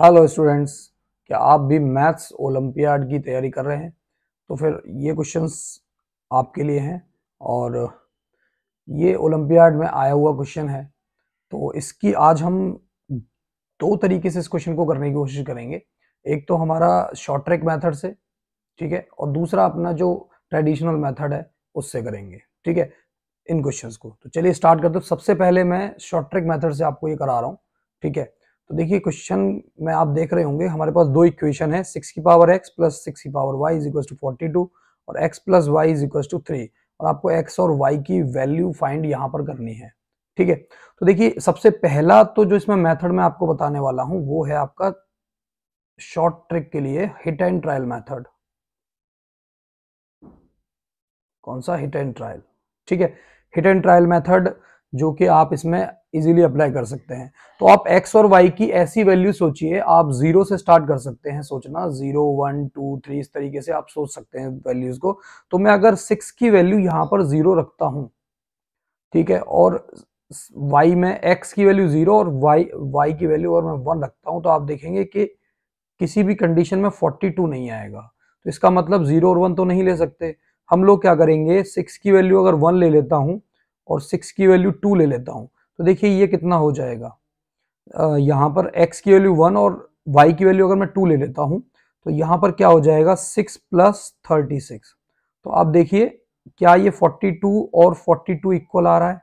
hello students क्या आप भी मैथ्स ओलंपियाड की तैयारी कर रहे हैं तो फिर ये क्वेश्चंस आपके लिए हैं और ये ओलंपियाड में आया हुआ क्वेश्चन है तो इसकी आज हम दो तरीके से इस क्वेश्चन को करने की कोशिश करेंगे एक तो हमारा शॉर्ट ट्रैक मेथड से ठीक है और दूसरा अपना जो ट्रेडिशनल मैथड है उससे करेंगे ठीक है इन क्वेश्चंस को तो चलिए स्टार्ट करते हैं सबसे पहले मैं शॉर्ट ट्रैक मेथड से आपको ये करा रहा हूँ ठीक है तो देखिए क्वेश्चन में आप देख रहे होंगे हमारे पास दो इक्वेशन है सिक्स की पावर एक्स प्लस सिक्स की power y is equal to forty two और x plus y is equal to three और आपको एक्स और वाई की वैल्यू फाइंड यहाँ पर करनी है ठीक है तो देखिए सबसे पहला तो जो इसमें मेथड मैं आपको बताने वाला हूँ वो है आपका शॉर्ट ट्रिक के लिए हिट एंड ट्रायल मेथड कौन सा हिट एंड ट्रायल ठीक है हिट एंड ट्रायल मेथड जो कि आप इसमें इजीली अप्लाई कर सकते हैं तो आप एक्स और वाई की ऐसी वैल्यू सोचिए आप जीरो से स्टार्ट कर सकते हैं सोचना जीरो वन टू थ्री इस तरीके से आप सोच सकते हैं वैल्यूज को तो मैं अगर सिक्स की वैल्यू यहाँ पर जीरो रखता हूँ ठीक है और वाई में एक्स की वैल्यू जीरो और वाई वाई की वैल्यू और मैं वन रखता हूँ तो आप देखेंगे कि किसी भी कंडीशन में फोर्टी टू नहीं आएगा तो इसका मतलब जीरो और वन तो नहीं ले सकते हम लोग क्या करेंगे सिक्स की वैल्यू अगर वन ले लेता हूँ और सिक्स की वैल्यू टू ले लेता हूँ तो देखिए ये कितना हो जाएगा यहाँ पर x की वैल्यू वन और y की वैल्यू अगर मैं टू ले लेता हूँ तो यहाँ पर क्या हो जाएगा सिक्स प्लस थर्टी सिक्स तो आप देखिए क्या ये फोर्टी टू और फोर्टी टू इक्वल आ रहा है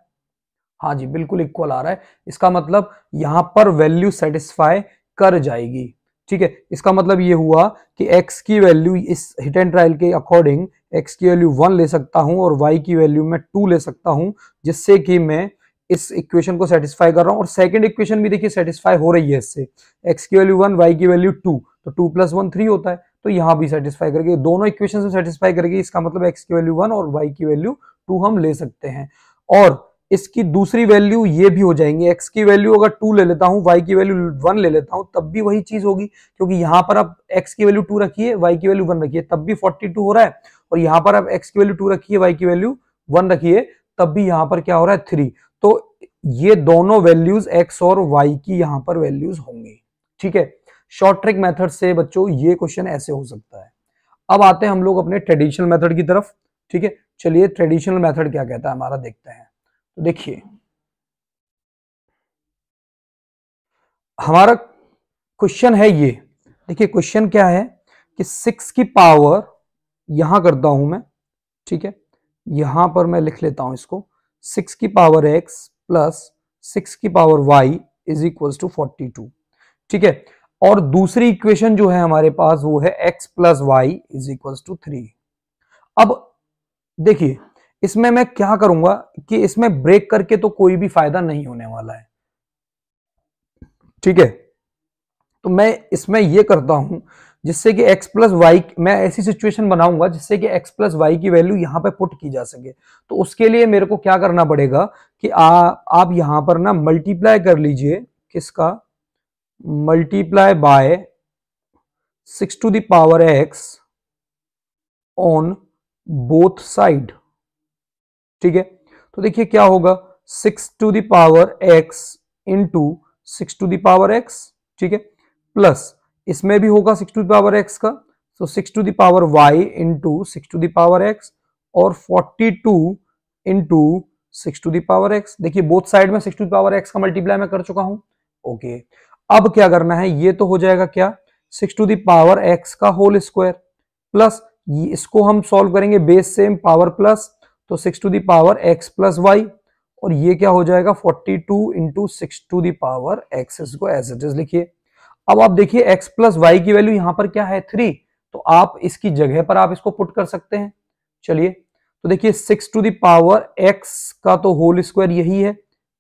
हाँ जी बिल्कुल इक्वल आ रहा है इसका मतलब यहाँ पर वैल्यू सेटिस्फाई कर जाएगी ठीक है इसका मतलब ये हुआ कि x की वैल्यू इस हिट एंड ट्रायल के अकॉर्डिंग x की वैल्यू वन ले सकता हूँ और y की वैल्यू मैं टू ले सकता हूँ जिससे कि मैं इस इक्वेशन को सेटिस्फाई कर रहा हूँ और सेकंड इक्वेशन भी देखिए सेटिस्फाई हो रही है इससे एक्स की वैल्यू वन वाई की वैल्यू टू तो टू प्लस वन थ्री होता है तो यहाँ भी सेटिस्फाई करके दोनों इक्वेशन में सेटिस्फाई करके इसका मतलब एक्स की वैल्यू वन और वाई की वैल्यू टू हम ले सकते हैं और इसकी दूसरी वैल्यू ये भी हो जाएंगे एक्स की वैल्यू अगर टू ले लेता हूँ वाई की वैल्यू वन ले लेता हूँ तब भी वही चीज होगी क्योंकि यहाँ पर आप एक्स की वैल्यू टू रखिए वाई की वैल्यू वन रखिए तब भी फोर्टी टू हो रहा है और यहाँ पर आप एक्स की वैल्यू टू रखिए वाई की वैल्यू वन रखिए तब भी यहाँ पर क्या हो रहा है थ्री ये दोनों वैल्यूज एक्स और वाई की यहां पर वैल्यूज होंगी ठीक है शॉर्ट ट्रिक मेथड से बच्चों ये क्वेश्चन ऐसे हो सकता है अब आते हैं हम लोग अपने ट्रेडिशनल मेथड की तरफ ठीक है चलिए ट्रेडिशनल मेथड क्या कहता है हमारा देखते हैं तो देखिए हमारा क्वेश्चन है ये देखिए क्वेश्चन क्या है कि सिक्स की पावर यहां करता हूं मैं ठीक है यहां पर मैं लिख लेता हूं इसको सिक्स की पावर एक्स प्लस सिक्स की power y is equal to forty two ठीक है और दूसरी इक्वेशन जो है हमारे पास वो है x plus y is equal to three अब देखिए इसमें मैं क्या करूंगा कि इसमें ब्रेक करके तो कोई भी फायदा नहीं होने वाला है ठीक है तो मैं इसमें यह करता हूं जिससे कि x प्लस वाई मैं ऐसी सिचुएशन बनाऊंगा जिससे कि x प्लस वाई की वैल्यू यहाँ पे पुट की जा सके तो उसके लिए मेरे को क्या करना पड़ेगा कि आ, आप यहाँ पर ना मल्टीप्लाई कर लीजिए किसका multiply by six to the power x on both side ठीक है तो देखिए क्या होगा six to the power x into six to the power x ठीक है प्लस इसमें भी होगा सिक्स टू दावर एक्स का so six to the power y into six to the power x और forty two into six to the power x देखिए both side में six to the power x का मल्टीप्लाई मैं कर चुका हूं ओके अब क्या करना है ये तो हो जाएगा क्या सिक्स टू दावर एक्स का होल स्क्वायर प्लस इसको हम सॉल्व करेंगे बेस सेम पावर प्लस तो six to the power x plus y और ये क्या हो जाएगा forty two into six to the power x इसको एज इट इज लिखिए अब आप देखिए एक्स प्लस वाई की वैल्यू यहां पर क्या है थ्री तो आप इसकी जगह पर आप इसको पुट कर सकते हैं चलिए तो देखिए सिक्स टू दावर एक्स का तो होल स्क्वायर यही है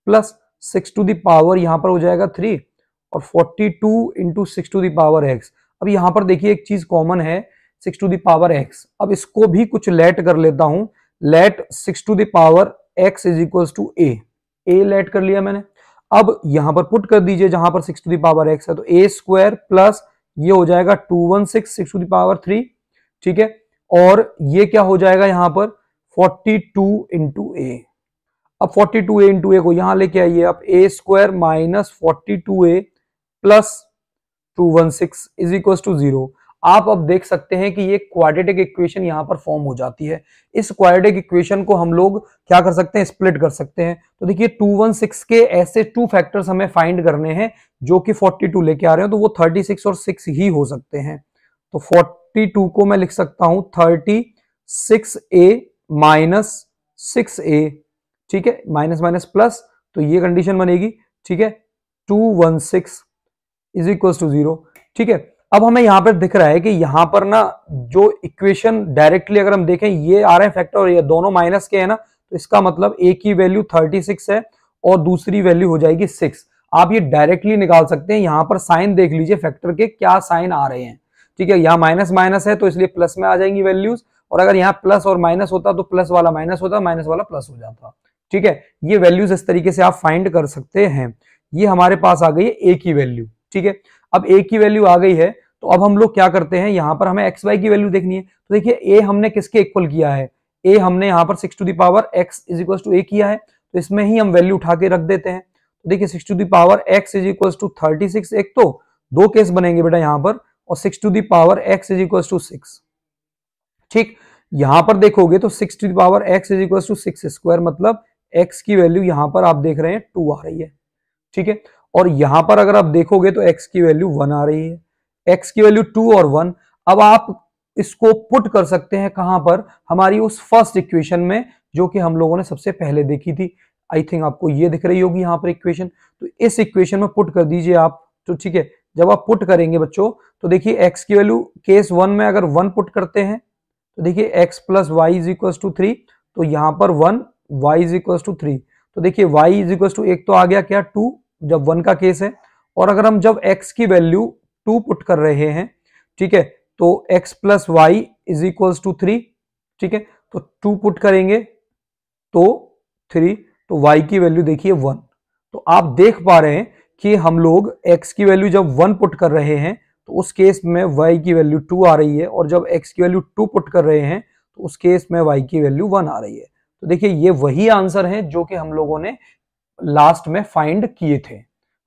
प्लस सिक्स टू दावर यहां पर हो जाएगा थ्री और forty two into six to the power x अब यहां पर देखिए एक चीज कॉमन है सिक्स टू दावर एक्स अब इसको भी कुछ लेट कर लेता हूं let six to the power x is equal to a a let कर लिया मैंने अब यहां पर पुट कर दीजिए जहां पर six to the power x है तो ए स्क्वायर प्लस ये हो जाएगा two one six six to the power three ठीक है और ये क्या हो जाएगा यहां पर फोर्टी टू इंटू ए अब forty two a into a को यहां लेके आइए आप a square minus forty two a plus two one six is equal to zero आप अब देख सकते हैं कि ये क्वाड्रेटिक इक्वेशन यहाँ पर फॉर्म हो जाती है इस क्वाड्रेटिक इक्वेशन को हम लोग क्या कर सकते हैं स्प्लिट कर सकते हैं तो देखिए 216 के ऐसे टू फैक्टर्स हमें फाइंड करने हैं जो कि 42 लेके आ रहे हैं तो वो 36 और 6 ही हो सकते हैं तो 42 को मैं लिख सकता हूं thirty six a minus six a ठीक है माइनस माइनस प्लस तो ये कंडीशन बनेगी ठीक है two one six is equal to zero ठीक है अब हमें यहां पर दिख रहा है कि यहां पर ना जो इक्वेशन डायरेक्टली अगर हम देखें ये आ रहे हैं फैक्टर और ये दोनों माइनस के है ना तो इसका मतलब एक की वैल्यू 36 है और दूसरी वैल्यू हो जाएगी 6 आप ये डायरेक्टली निकाल सकते हैं यहां पर साइन देख लीजिए फैक्टर के क्या साइन आ रहे हैं ठीक है यहाँ माइनस माइनस है तो इसलिए प्लस में आ जाएंगी वैल्यूज और अगर यहाँ प्लस और माइनस होता तो प्लस वाला माइनस होता माइनस वाला प्लस हो जाता ठीक है ये वैल्यूज इस तरीके से आप फाइंड कर सकते हैं ये हमारे पास आ गई है ए की वैल्यू ठीक है अब ए की वैल्यू आ गई है तो अब हम लोग क्या करते हैं यहां पर हमें एक्स वाई की वैल्यू देखनी है तो देखिए ए हमने किसके इक्वल किया है ए हमने यहाँ पर six to the power x is equal to a किया है तो इसमें ही हम वैल्यू उठा के रख देते हैं तो देखिए six to the power x is equal to thirty six एक तो दो केस बनेंगे बेटा यहाँ पर और six to the power x is equal to six ठीक यहां पर देखोगे तो six to the power x is equal to six square मतलब एक्स की वैल्यू यहां पर आप देख रहे हैं टू आ रही है ठीक है और यहां पर अगर आप देखोगे तो एक्स की वैल्यू वन आ रही है एक्स की वैल्यू टू और वन अब आप इसको पुट कर सकते हैं कहां पर हमारी उस फर्स्ट इक्वेशन में जो कि हम लोगों ने सबसे पहले देखी थी आई थिंक आपको ये दिख रही होगी यहां पर इक्वेशन तो इस इक्वेशन में पुट कर दीजिए आप तो ठीक है जब आप पुट करेंगे बच्चों तो देखिए एक्स की वैल्यू केस वन में अगर वन पुट करते हैं तो देखिए x plus y is equal to three तो यहां पर one y is equal to three तो देखिए वाई इज इक्वल टू एक तो आ गया क्या टू जब वन का केस है और अगर हम जब एक्स की वैल्यू टू पुट कर रहे हैं ठीक है तो x plus y is equals to three ठीक है तो टू पुट करेंगे तो थ्री तो y की वैल्यू देखिए वन तो आप देख पा रहे हैं कि हम लोग x की वैल्यू जब वन पुट कर रहे हैं तो उस केस में y की वैल्यू टू आ रही है और जब x की वैल्यू टू पुट कर रहे हैं तो उस केस में y की वैल्यू वन आ रही है तो देखिए ये वही आंसर है जो कि हम लोगों ने लास्ट में फाइंड किए थे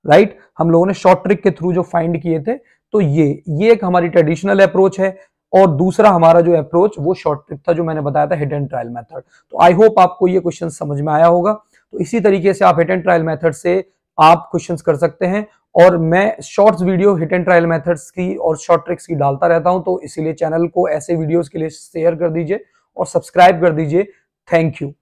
राइट हम लोगों ने शॉर्ट ट्रिक के थ्रू जो फाइंड किए थे तो ये ये एक हमारी ट्रेडिशनल अप्रोच है और दूसरा हमारा जो अप्रोच वो शॉर्ट ट्रिक था जो मैंने बताया था हिट एंड ट्रायल मेथड तो आई होप आपको ये क्वेश्चन समझ में आया होगा तो इसी तरीके से आप हिट एंड ट्रायल मेथड से आप क्वेश्चन कर सकते हैं और मैं shorts video hit and trial methods की और शॉर्ट ट्रिक्स की डालता रहता हूं तो इसीलिए चैनल को ऐसे वीडियोस के लिए शेयर कर दीजिए और सब्सक्राइब कर दीजिए थैंक यू